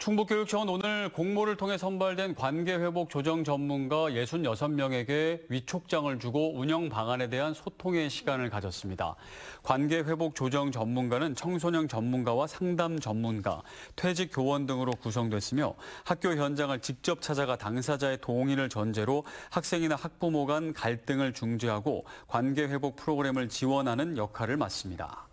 충북교육청은 오늘 공모를 통해 선발된 관계회복 조정 전문가 66명에게 위촉장을 주고 운영 방안에 대한 소통의 시간을 가졌습니다. 관계회복 조정 전문가는 청소년 전문가와 상담 전문가, 퇴직 교원 등으로 구성됐으며 학교 현장을 직접 찾아가 당사자의 동의를 전제로 학생이나 학부모 간 갈등을 중재하고 관계회복 프로그램을 지원하는 역할을 맡습니다.